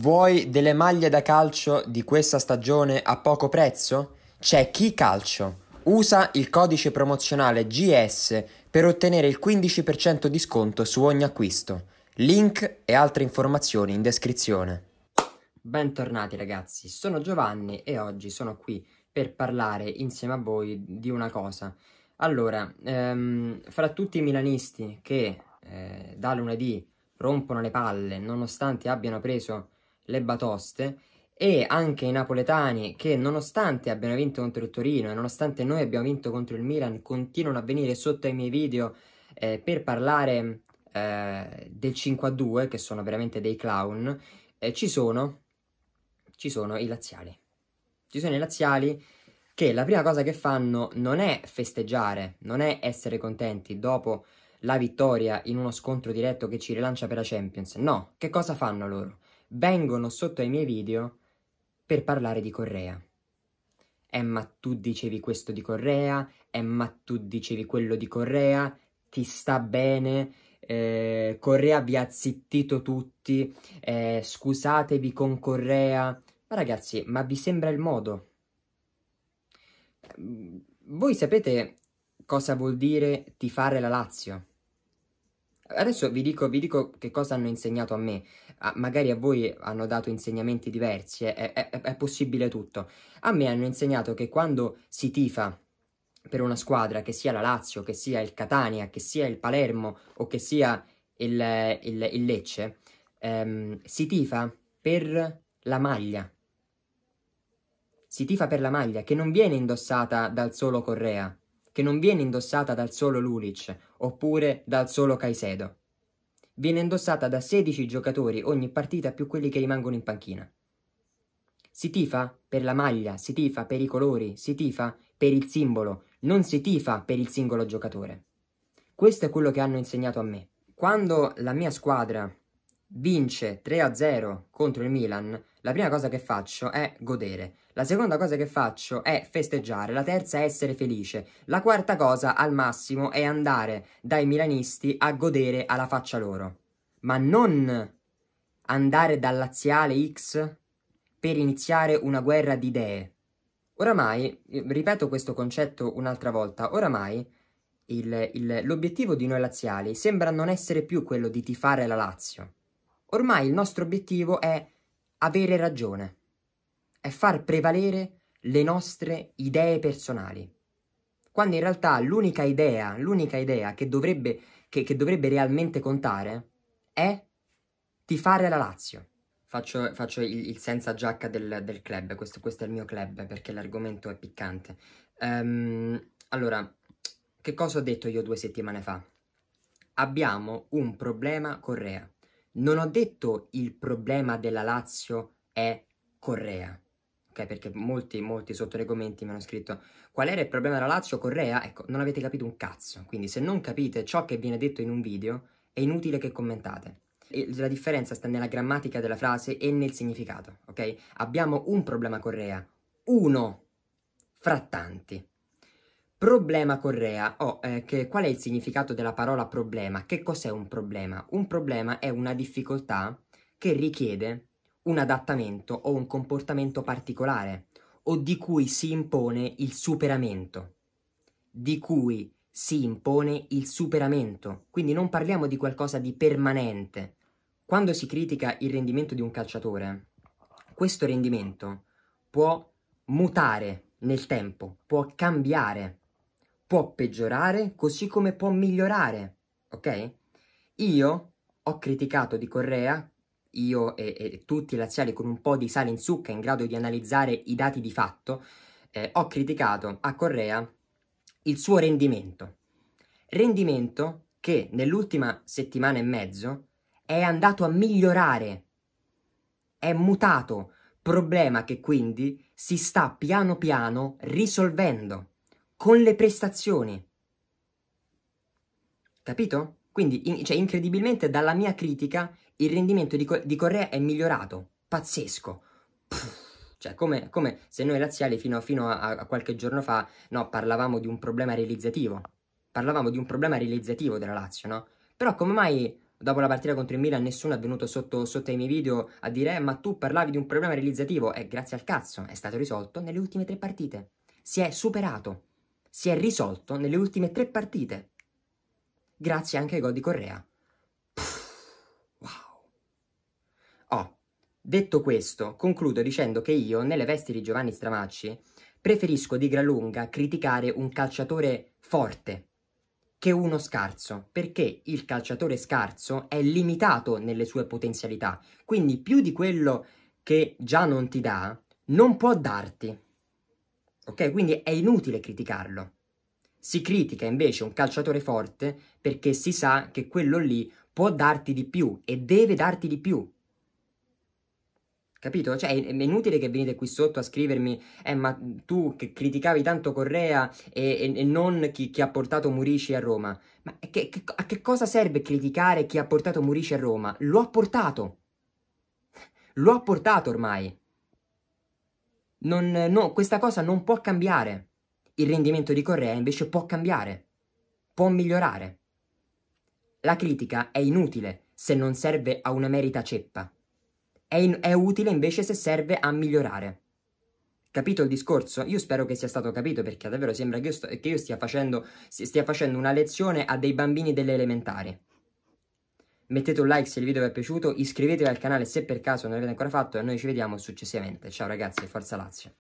Vuoi delle maglie da calcio di questa stagione a poco prezzo? C'è Chi Calcio. Usa il codice promozionale GS per ottenere il 15% di sconto su ogni acquisto. Link e altre informazioni in descrizione. Bentornati ragazzi, sono Giovanni e oggi sono qui per parlare insieme a voi di una cosa. Allora, ehm, fra tutti i milanisti che eh, da lunedì rompono le palle nonostante abbiano preso le batoste e anche i napoletani che nonostante abbiano vinto contro il Torino e nonostante noi abbiamo vinto contro il Milan continuano a venire sotto ai miei video eh, per parlare eh, del 5-2 che sono veramente dei clown eh, ci sono ci sono i laziali ci sono i laziali che la prima cosa che fanno non è festeggiare non è essere contenti dopo la vittoria in uno scontro diretto che ci rilancia per la Champions no che cosa fanno loro? vengono sotto ai miei video per parlare di Correa. Eh ma tu dicevi questo di Correa, eh ma tu dicevi quello di Correa, ti sta bene, eh, Correa vi ha zittito tutti, eh, scusatevi con Correa. Ma ragazzi, ma vi sembra il modo? Voi sapete cosa vuol dire tifare la Lazio? Adesso vi dico, vi dico, che cosa hanno insegnato a me, a, magari a voi hanno dato insegnamenti diversi, è, è, è, possibile tutto. A me hanno insegnato che quando si tifa per una squadra, che sia la Lazio, che sia il Catania, che sia il Palermo o che sia il, il, il Lecce, ehm, si tifa per la maglia. Si tifa per la maglia che non viene indossata dal solo Correa, che non viene indossata dal solo Lulic oppure dal solo Caicedo. Viene indossata da 16 giocatori ogni partita più quelli che rimangono in panchina. Si tifa per la maglia, si tifa per i colori, si tifa per il simbolo, non si tifa per il singolo giocatore. Questo è quello che hanno insegnato a me. Quando la mia squadra vince 3-0 contro il Milan, la prima cosa che faccio è godere, la seconda cosa che faccio è festeggiare, la terza è essere felice, la quarta cosa al massimo è andare dai milanisti a godere alla faccia loro. Ma non andare dal laziale X per iniziare una guerra di idee. Oramai, ripeto questo concetto un'altra volta, oramai l'obiettivo di noi laziali sembra non essere più quello di tifare la Lazio. Ormai il nostro obiettivo è avere ragione, è far prevalere le nostre idee personali, quando in realtà l'unica idea, l'unica idea che dovrebbe, che, che dovrebbe realmente contare è tifare la Lazio. Faccio, faccio il, il, senza giacca del, del club, questo, questo, è il mio club perché l'argomento è piccante. Um, allora, che cosa ho detto io due settimane fa? Abbiamo un problema Correa non ho detto il problema della Lazio è Correa, ok? Perché molti, molti sotto nei commenti mi hanno scritto qual era il problema della Lazio, Correa? Ecco, non avete capito un cazzo, quindi se non capite ciò che viene detto in un video è inutile che commentate. la differenza sta nella grammatica della frase e nel significato, ok? Abbiamo un problema Correa, uno fra tanti. Problema Correa. Oh, eh, che, qual è il significato della parola problema? Che cos'è un problema? Un problema è una difficoltà che richiede un adattamento o un comportamento particolare o di cui si impone il superamento. Di cui si impone il superamento. Quindi non parliamo di qualcosa di permanente. Quando si critica il rendimento di un calciatore, questo rendimento può mutare nel tempo, può cambiare può peggiorare così come può migliorare, ok? Io ho criticato di Correa, io e, e tutti i laziali con un po' di sale in zucca in grado di analizzare i dati di fatto, eh, ho criticato a Correa il suo rendimento. Rendimento che nell'ultima settimana e mezzo è andato a migliorare, è mutato, problema che quindi si sta piano piano risolvendo con le prestazioni. Capito? Quindi, in, cioè, incredibilmente, dalla mia critica, il rendimento di, di Correa è migliorato. Pazzesco. Puff. Cioè, come, come, se noi razziali fino, fino a, a, qualche giorno fa, no, parlavamo di un problema realizzativo. Parlavamo di un problema realizzativo della Lazio, no? Però come mai dopo la partita contro il Milan nessuno è venuto sotto, sotto ai miei video a dire eh, ma tu parlavi di un problema realizzativo? E eh, grazie al cazzo, è stato risolto nelle ultime tre partite. Si è superato si è risolto nelle ultime tre partite, grazie anche ai gol di Correa. Pff, wow. Oh, detto questo, concludo dicendo che io, nelle vesti di Giovanni Stramacci, preferisco di gran lunga criticare un calciatore forte che uno scarso, perché il calciatore scarso è limitato nelle sue potenzialità, quindi più di quello che già non ti dà, non può darti ok? Quindi è inutile criticarlo. Si critica invece un calciatore forte perché si sa che quello lì può darti di più e deve darti di più. Capito? Cioè, è inutile che venite qui sotto a scrivermi, eh, ma tu che criticavi tanto Correa e, e, e non chi, chi, ha portato Murici a Roma. Ma che, che, a che cosa serve criticare chi ha portato Murici a Roma? Lo ha portato! Lo ha portato ormai! Non, no, questa cosa non può cambiare. Il rendimento di Correa invece può cambiare, può migliorare. La critica è inutile se non serve a una merita ceppa. È, in, è utile invece se serve a migliorare. Capito il discorso? Io spero che sia stato capito perché davvero sembra che io, sto, che io stia, facendo, stia facendo una lezione a dei bambini delle elementari mettete un like se il video vi è piaciuto, iscrivetevi al canale se per caso non l'avete ancora fatto e noi ci vediamo successivamente. Ciao ragazzi, forza Lazio!